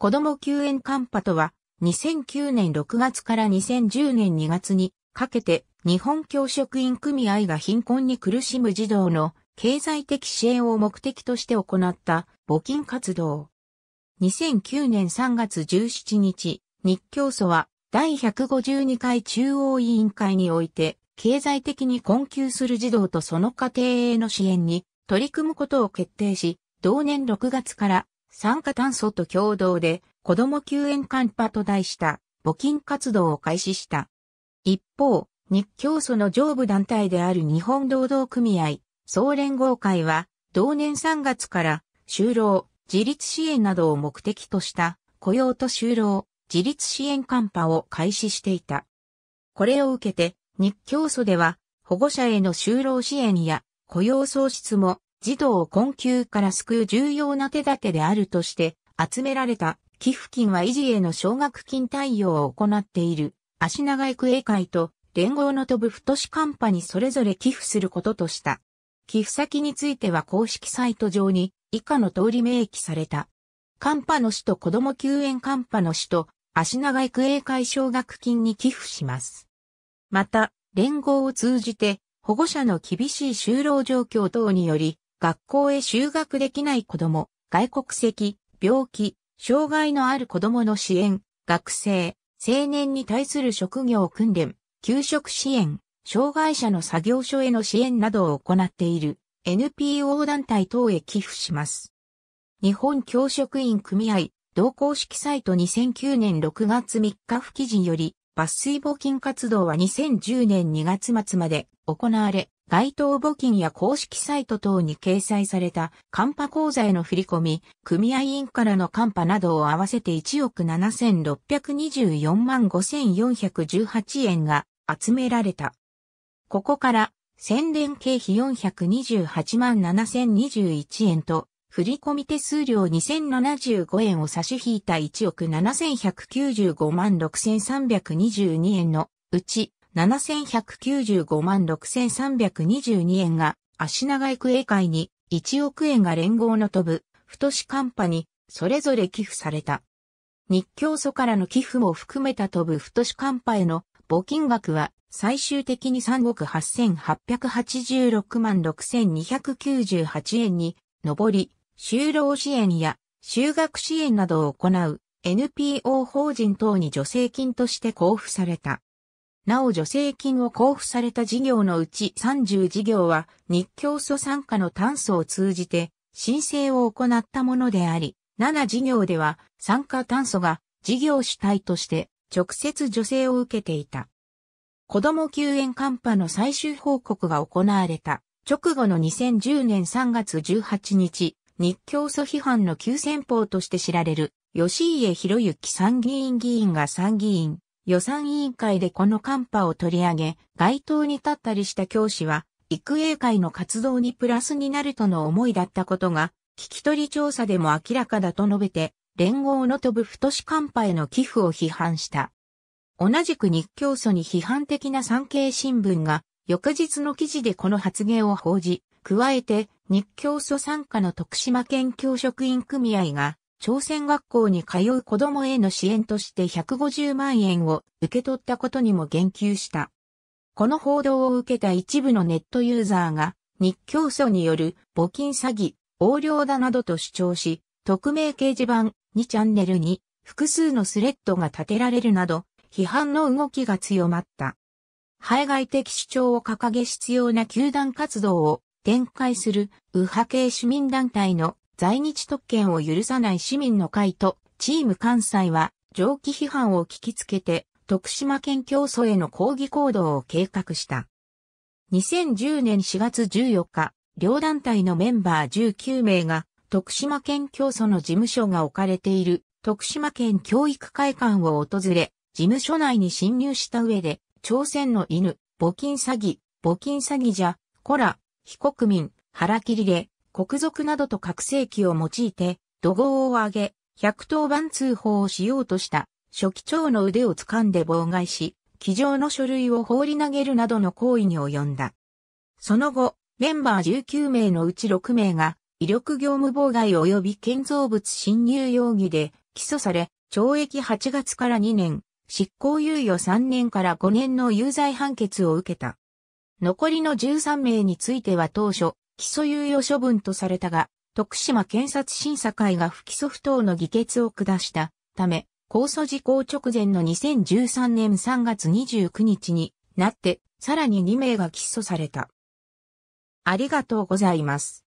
子供救援カンパとは、2009年6月から2010年2月にかけて日本教職員組合が貧困に苦しむ児童の経済的支援を目的として行った募金活動。2009年3月17日、日教組は第152回中央委員会において、経済的に困窮する児童とその家庭への支援に取り組むことを決定し、同年6月から酸化炭素と共同で子供救援カンパと題した募金活動を開始した。一方、日教組の上部団体である日本労働組合、総連合会は、同年3月から就労、自立支援などを目的とした雇用と就労、自立支援カンパを開始していた。これを受けて、日教組では保護者への就労支援や雇用創出も児童を困窮から救う重要な手立てであるとして、集められた寄付金は維持への奨学金対応を行っている、足長育英会と連合の飛ぶ太しカンパにそれぞれ寄付することとした。寄付先については公式サイト上に以下の通り明記された。カンパの死と子ども救援カンパの死と足長育英会奨学金に寄付します。また、連合を通じて保護者の厳しい就労状況等により学校へ就学できない子供、外国籍、病気、障害のある子供の支援、学生、青年に対する職業訓練、給食支援、障害者の作業所への支援などを行っている NPO 団体等へ寄付します。日本教職員組合同公式サイト2009年6月3日付記事により、抜粋募金活動は2010年2月末まで行われ、該当募金や公式サイト等に掲載された、カンパ口座への振込、組合員からのカンパなどを合わせて1億7624万5418円が集められた。ここから、宣伝経費428万7021円と、振込手数料2075円を差し引いた1億7195万6322円のうち、7195万6322円が、足長育英会に、1億円が連合の飛ぶ、太しカンパに、それぞれ寄付された。日教祖からの寄付も含めた飛ぶ太しカンパへの募金額は、最終的に3億8886万6298円に上り、就労支援や就学支援などを行う NPO 法人等に助成金として交付された。なお助成金を交付された事業のうち30事業は日教組参加の炭素を通じて申請を行ったものであり、7事業では参加炭素が事業主体として直接助成を受けていた。子供救援カンパの最終報告が行われた直後の2010年3月18日、日教組批判の急先鋒として知られる吉家博之参議院議員が参議院予算委員会でこのカンパを取り上げ、街頭に立ったりした教師は、育英会の活動にプラスになるとの思いだったことが、聞き取り調査でも明らかだと述べて、連合の飛ぶ太しカンパへの寄付を批判した。同じく日教組に批判的な産経新聞が、翌日の記事でこの発言を報じ、加えて、日教組参加の徳島県教職員組合が、朝鮮学校に通う子供への支援として150万円を受け取ったことにも言及した。この報道を受けた一部のネットユーザーが、日教祖による募金詐欺、横領だなどと主張し、匿名掲示板2チャンネルに複数のスレッドが立てられるなど、批判の動きが強まった。排外的主張を掲げ必要な球団活動を展開する右派系市民団体の在日特権を許さない市民の会と、チーム関西は、上記批判を聞きつけて、徳島県教祖への抗議行動を計画した。2010年4月14日、両団体のメンバー19名が、徳島県教祖の事務所が置かれている、徳島県教育会館を訪れ、事務所内に侵入した上で、朝鮮の犬、募金詐欺、募金詐欺じゃ、コラ、非国民、腹切りで、国賊などと覚醒器を用いて、怒号を上げ、110番通報をしようとした、初期長の腕を掴んで妨害し、機上の書類を放り投げるなどの行為に及んだ。その後、メンバー19名のうち6名が、威力業務妨害及び建造物侵入容疑で起訴され、懲役8月から2年、執行猶予3年から5年の有罪判決を受けた。残りの13名については当初、起訴猶予処分とされたが、徳島検察審査会が不起訴不当の議決を下したため、控訴時効直前の2013年3月29日になって、さらに2名が起訴された。ありがとうございます。